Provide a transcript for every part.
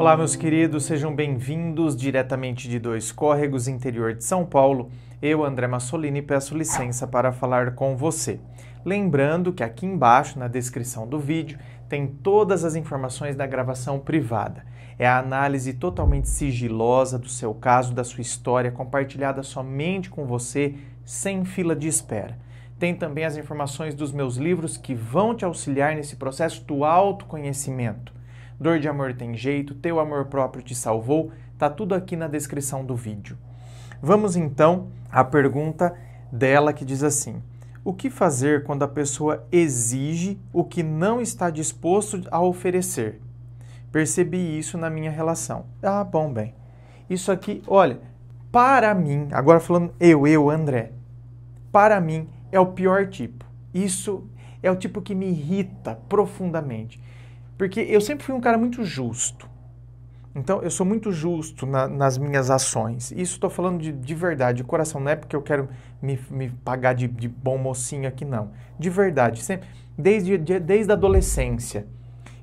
Olá, meus queridos, sejam bem-vindos diretamente de Dois Córregos, interior de São Paulo. Eu, André Massolini, peço licença para falar com você. Lembrando que aqui embaixo, na descrição do vídeo, tem todas as informações da gravação privada. É a análise totalmente sigilosa do seu caso, da sua história, compartilhada somente com você, sem fila de espera. Tem também as informações dos meus livros que vão te auxiliar nesse processo do autoconhecimento. Dor de Amor Tem Jeito, Teu Amor Próprio Te Salvou, tá tudo aqui na descrição do vídeo. Vamos então à pergunta dela que diz assim: O que fazer quando a pessoa exige o que não está disposto a oferecer? Percebi isso na minha relação. Ah, bom, bem. Isso aqui, olha, para mim, agora falando eu, eu, André, para mim é o pior tipo. Isso é o tipo que me irrita profundamente. Porque eu sempre fui um cara muito justo. Então, eu sou muito justo na, nas minhas ações. Isso estou falando de, de verdade, de coração. Não é porque eu quero me, me pagar de, de, bom mocinho aqui, não. De verdade. Sempre, desde, de, desde a adolescência,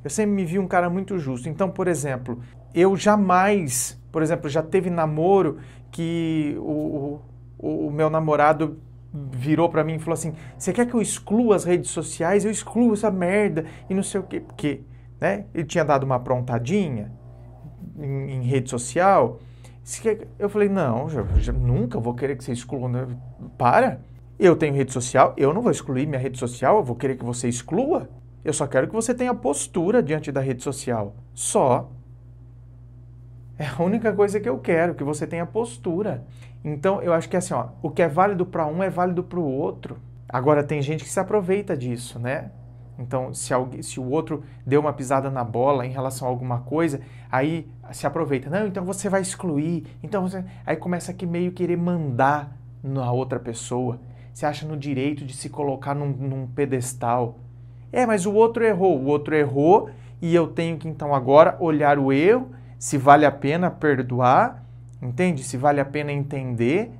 eu sempre me vi um cara muito justo. Então, por exemplo, eu jamais, por exemplo, já teve namoro que o, o, o meu namorado virou para mim e falou assim: Você quer que eu exclua as redes sociais? Eu excluo essa merda e não sei o quê. Porque né? Ele tinha dado uma aprontadinha em, em rede social. Eu falei, não, nunca vou querer que você exclua. Né? Para, eu tenho rede social, eu não vou excluir minha rede social, eu vou querer que você exclua. Eu só quero que você tenha postura diante da rede social. Só. É a única coisa que eu quero, que você tenha postura. Então, eu acho que é assim, ó, o que é válido para um é válido para o outro. Agora, tem gente que se aproveita disso, né? Então, se, alguém, se o outro deu uma pisada na bola em relação a alguma coisa, aí se aproveita. Não, então você vai excluir. Então você... aí começa aqui meio querer mandar na outra pessoa. Se acha no direito de se colocar num, num pedestal. É, mas o outro errou. O outro errou e eu tenho que então agora olhar o erro, se vale a pena perdoar, entende? Se vale a pena entender.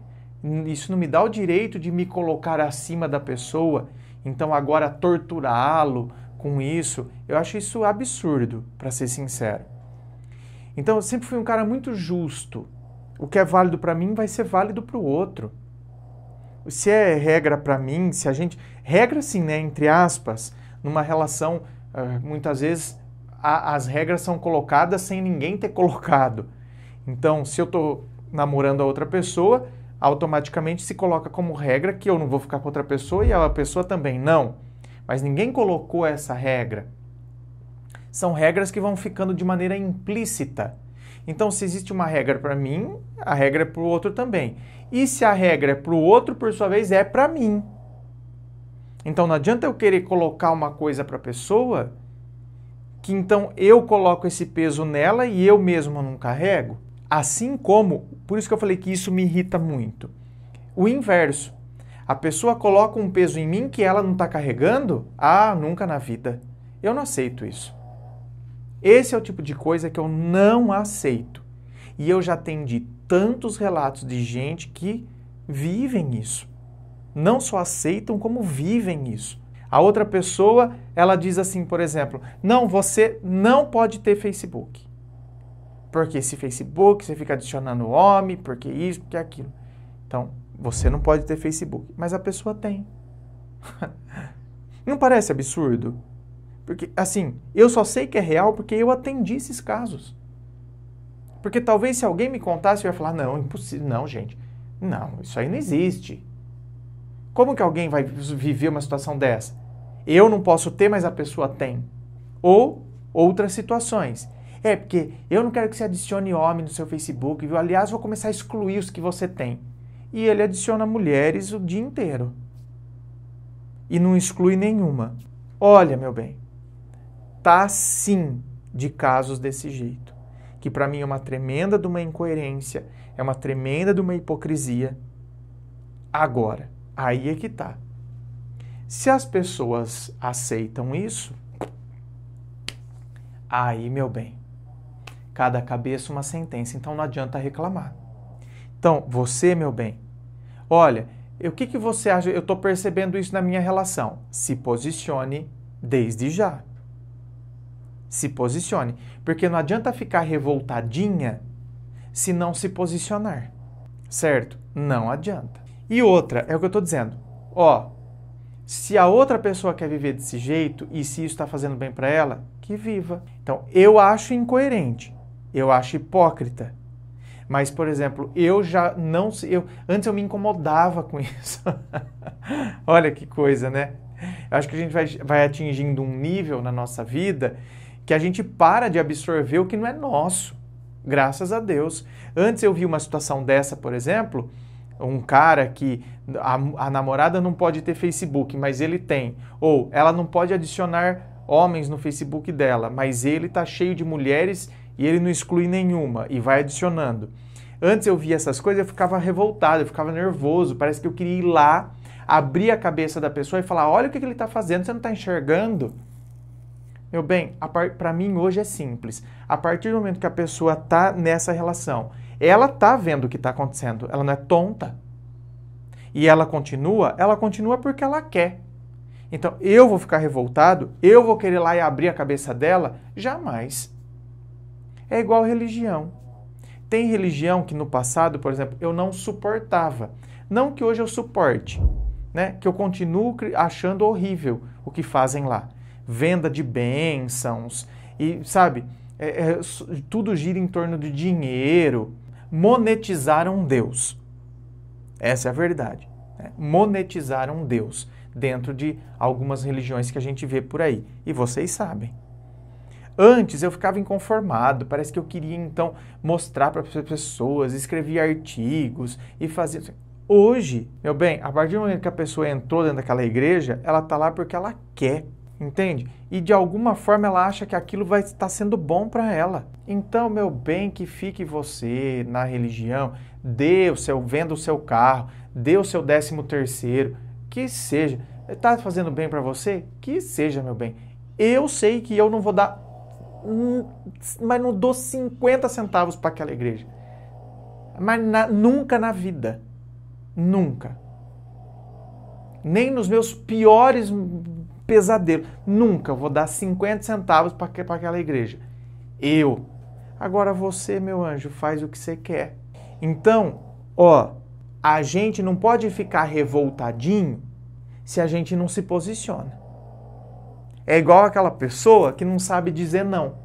Isso não me dá o direito de me colocar acima da pessoa então agora torturá-lo com isso, eu acho isso absurdo, para ser sincero. Então eu sempre fui um cara muito justo. O que é válido para mim vai ser válido para o outro. Se é regra para mim, se a gente regra sim, né, entre aspas, numa relação ah, muitas vezes a, as regras são colocadas sem ninguém ter colocado. Então, se eu estou namorando a outra pessoa, automaticamente se coloca como regra que eu não vou ficar com outra pessoa e a pessoa também não. Mas ninguém colocou essa regra. São regras que vão ficando de maneira implícita. Então, se existe uma regra para mim, a regra é para o outro também. E se a regra é para o outro, por sua vez, é para mim. Então, não adianta eu querer colocar uma coisa para a pessoa que então eu coloco esse peso nela e eu mesmo não carrego. Assim como, por isso que eu falei que isso me irrita muito. O inverso. A pessoa coloca um peso em mim que ela não está carregando? Ah, nunca na vida. Eu não aceito isso. Esse é o tipo de coisa que eu não aceito. E eu já atendi tantos relatos de gente que vivem isso. Não só aceitam, como vivem isso. A outra pessoa, ela diz assim, por exemplo: Não, você não pode ter Facebook porque esse Facebook, você fica adicionando homem, porque isso, porque aquilo. Então, você não pode ter Facebook, mas a pessoa tem. não parece absurdo? Porque, assim, eu só sei que é real porque eu atendi esses casos. Porque talvez se alguém me contasse, eu ia falar: não, impossível, não, gente. Não, isso aí não existe. Como que alguém vai viver uma situação dessa? Eu não posso ter, mas a pessoa tem. Ou outras situações. É, porque eu não quero que você adicione homem no seu Facebook, viu? Aliás, vou começar a excluir os que você tem. E ele adiciona mulheres o dia inteiro. E não exclui nenhuma. Olha, meu bem, tá sim de casos desse jeito. Que para mim é uma tremenda de uma incoerência, é uma tremenda de uma hipocrisia. Agora, aí é que tá. Se as pessoas aceitam isso, aí, meu bem, cada cabeça uma sentença, então não adianta reclamar. Então, você, meu bem, olha, o que, que você acha? Eu estou percebendo isso na minha relação. Se posicione desde já. Se posicione. Porque não adianta ficar revoltadinha se não se posicionar. Certo? Não adianta. E outra, é o que eu estou dizendo. Ó, se a outra pessoa quer viver desse jeito e se isso está fazendo bem para ela, que viva. Então, eu acho incoerente eu acho hipócrita. Mas, por exemplo, eu já não eu antes eu me incomodava com isso. Olha que coisa, né? Eu acho que a gente vai, vai atingindo um nível na nossa vida que a gente para de absorver o que não é nosso. Graças a Deus. Antes eu vi uma situação dessa, por exemplo, um cara que a, a namorada não pode ter Facebook, mas ele tem. Ou ela não pode adicionar homens no Facebook dela, mas ele tá cheio de mulheres e ele não exclui nenhuma e vai adicionando. Antes eu via essas coisas, eu ficava revoltado, eu ficava nervoso, parece que eu queria ir lá, abrir a cabeça da pessoa e falar: olha o que, ele está fazendo, você não está enxergando? Meu bem, para mim hoje é simples. A partir do momento que a pessoa está nessa relação, ela está vendo o que está acontecendo, ela não é tonta. E ela continua, ela continua porque ela quer. Então eu vou ficar revoltado, eu vou querer ir lá e abrir a cabeça dela? Jamais. É igual religião. Tem religião que no passado, por exemplo, eu não suportava. Não que hoje eu suporte, né? Que eu continuo achando horrível o que fazem lá. Venda de bênçãos e, sabe, é, é, tudo gira em torno de dinheiro. Monetizaram Deus. Essa é a verdade. Né? Monetizaram Deus dentro de algumas religiões que a gente vê por aí. E vocês sabem. Antes eu ficava inconformado, parece que eu queria então mostrar para as pessoas, escrevia artigos e fazia. Hoje, meu bem, a partir do momento que a pessoa entrou dentro daquela igreja, ela está lá porque ela quer, entende? E de alguma forma ela acha que aquilo vai estar sendo bom para ela. Então, meu bem, que fique você na religião, dê o seu, venda o seu carro, dê o seu décimo terceiro, que seja. Está fazendo bem para você? Que seja, meu bem. Eu sei que eu não vou dar mas não dou 50 centavos para aquela igreja. Mas na, nunca na vida. Nunca. Nem nos meus piores pesadelos. Nunca vou dar 50 centavos para aquela igreja. Eu. Agora você, meu anjo, faz o que você quer. Então, ó, a gente não pode ficar revoltadinho se a gente não se posiciona. É igual aquela pessoa que não sabe dizer não.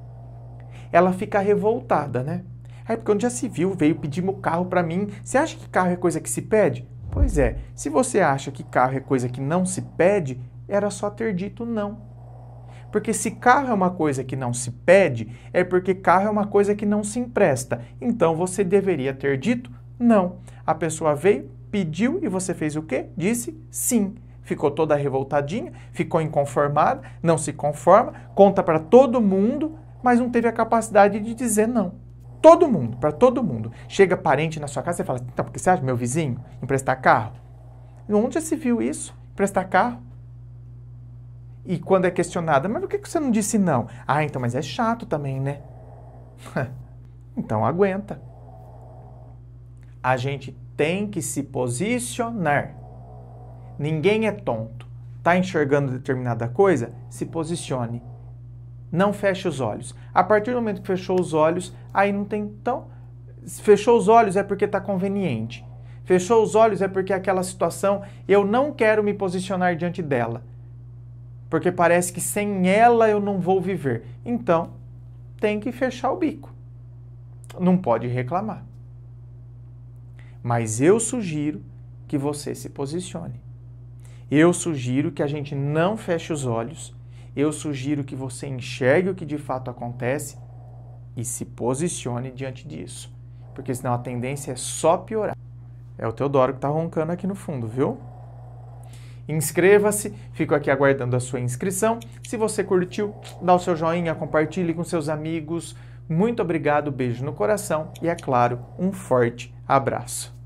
Ela fica revoltada, né? É porque onde já se viu, veio pedir meu carro para mim. Você acha que carro é coisa que se pede? Pois é, se você acha que carro é coisa que não se pede, era só ter dito não. Porque se carro é uma coisa que não se pede, é porque carro é uma coisa que não se empresta. Então você deveria ter dito não. A pessoa veio, pediu e você fez o quê? Disse sim ficou toda revoltadinha, ficou inconformada, não se conforma, conta para todo mundo, mas não teve a capacidade de dizer não. Todo mundo, para todo mundo. Chega parente na sua casa, e fala, então, porque você acha meu vizinho emprestar carro? Onde já se viu isso? Emprestar carro? E quando é questionada, mas por que você não disse não? Ah, então, mas é chato também, né? então aguenta. A gente tem que se posicionar. Ninguém é tonto. Está enxergando determinada coisa? Se posicione. Não feche os olhos. A partir do momento que fechou os olhos, aí não tem. Então, fechou os olhos é porque está conveniente. Fechou os olhos é porque aquela situação eu não quero me posicionar diante dela. Porque parece que sem ela eu não vou viver. Então, tem que fechar o bico. Não pode reclamar. Mas eu sugiro que você se posicione. Eu sugiro que a gente não feche os olhos, eu sugiro que você enxergue o que de fato acontece e se posicione diante disso, porque senão a tendência é só piorar. É o Teodoro que está roncando aqui no fundo, viu? Inscreva-se, fico aqui aguardando a sua inscrição. Se você curtiu, dá o seu joinha, compartilhe com seus amigos. Muito obrigado, beijo no coração e, é claro, um forte abraço.